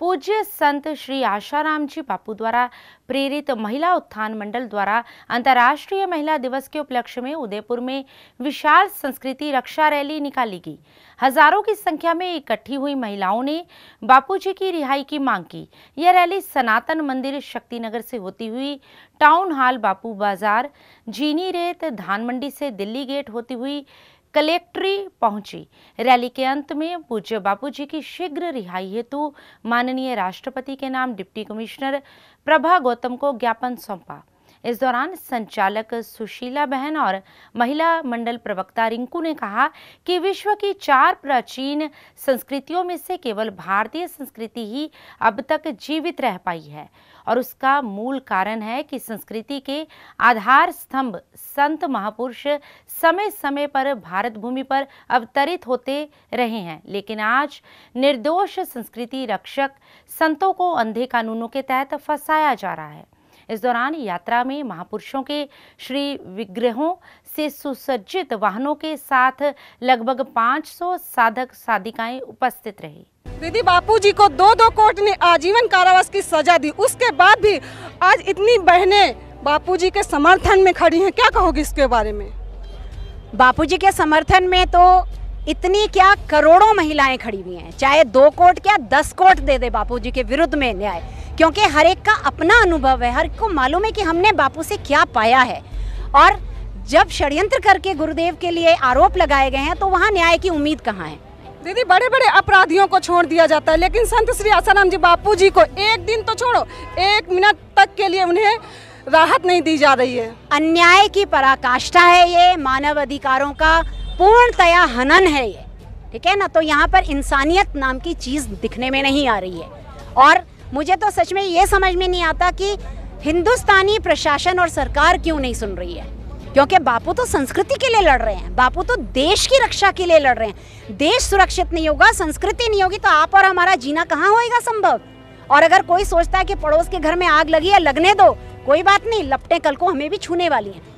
पूज्य संत श्री आशाराम जी बापू द्वारा प्रेरित महिला उत्थान मंडल द्वारा अंतर्राष्ट्रीय महिला दिवस के उपलक्ष्य में उदयपुर में विशाल संस्कृति रक्षा रैली निकाली गई हजारों की संख्या में इकट्ठी हुई महिलाओं ने बापू जी की रिहाई की मांग की यह रैली सनातन मंदिर शक्तिनगर से होती हुई टाउन हॉल बापू बाजार झीनी रेत धान मंडी से दिल्ली गेट होती हुई कलेक्ट्री पहुंची रैली के अंत में पूज्य बापूजी की शीघ्र रिहाई हेतु माननीय राष्ट्रपति के नाम डिप्टी कमिश्नर प्रभा गौतम को ज्ञापन सौंपा इस दौरान संचालक सुशीला बहन और महिला मंडल प्रवक्ता रिंकू ने कहा कि विश्व की चार प्राचीन संस्कृतियों में से केवल भारतीय संस्कृति ही अब तक जीवित रह पाई है और उसका मूल कारण है कि संस्कृति के आधार स्तंभ संत महापुरुष समय समय पर भारत भूमि पर अवतरित होते रहे हैं लेकिन आज निर्दोष संस्कृति रक्षक संतों को अंधे कानूनों के तहत फंसाया जा रहा है इस दौरान यात्रा में महापुरुषों के श्री विग्रहों से सुसज्जित वाहनों के साथ लगभग 500 साधक साधिकाएं उपस्थित रही दीदी बापू जी को दो दो कोर्ट ने आजीवन कारावास की सजा दी उसके बाद भी आज इतनी बहने बापू जी के समर्थन में खड़ी है क्या कहोगी इसके बारे में बापू जी के समर्थन में तो इतनी क्या करोड़ों महिलाएं खड़ी हुई हैं चाहे दो कोट क्या दस कोट दे दे बापूजी के विरुद्ध में न्याय क्योंकि हर एक का अपना अनुभव है हर एक को मालूम है कि हमने बापू से क्या पाया है और जब षड्यंत्र करके गुरुदेव के लिए आरोप लगाए गए हैं तो वहाँ न्याय की उम्मीद कहाँ है दीदी बड़े बड़े अपराधियों को छोड़ दिया जाता है लेकिन संत श्री आसाराम जी बापू जी को एक दिन तो छोड़ो एक मिनट तक के लिए उन्हें राहत नहीं दी जा रही है अन्याय की पराकाष्ठा है ये मानव अधिकारों का पूर्णतया हनन है ये ठीक है ना तो यहाँ पर इंसानियत नाम की चीज़ दिखने में नहीं आ रही है और मुझे तो सच में ये समझ में नहीं आता कि हिंदुस्तानी प्रशासन और सरकार क्यों नहीं सुन रही है क्योंकि बापू तो संस्कृति के लिए लड़ रहे हैं बापू तो देश की रक्षा के लिए लड़ रहे हैं देश सुरक्षित नहीं होगा संस्कृति नहीं होगी तो आप और हमारा जीना कहाँ होएगा संभव और अगर कोई सोचता है कि पड़ोस के घर में आग लगी है लगने दो कोई बात नहीं लपटें कल को हमें भी छूने वाली हैं